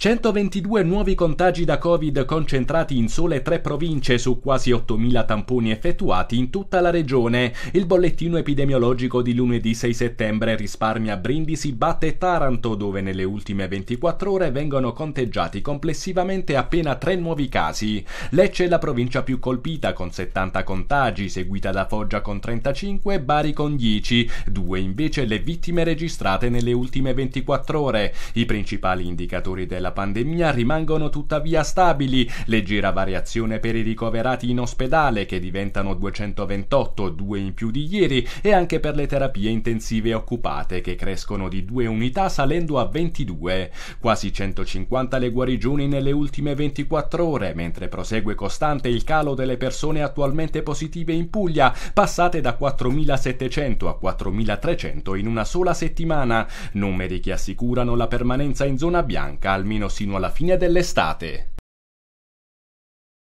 122 nuovi contagi da Covid concentrati in sole tre province su quasi 8.000 tamponi effettuati in tutta la regione. Il bollettino epidemiologico di lunedì 6 settembre risparmia Brindisi, Batte e Taranto, dove nelle ultime 24 ore vengono conteggiati complessivamente appena tre nuovi casi. Lecce è la provincia più colpita con 70 contagi, seguita da Foggia con 35, e Bari con 10, due invece le vittime registrate nelle ultime 24 ore. I principali indicatori della della pandemia rimangono tuttavia stabili, leggera variazione per i ricoverati in ospedale che diventano 228, due in più di ieri, e anche per le terapie intensive occupate che crescono di due unità salendo a 22, quasi 150 le guarigioni nelle ultime 24 ore, mentre prosegue costante il calo delle persone attualmente positive in Puglia, passate da 4.700 a 4.300 in una sola settimana, numeri che assicurano la permanenza in zona bianca almeno sino alla fine dell'estate.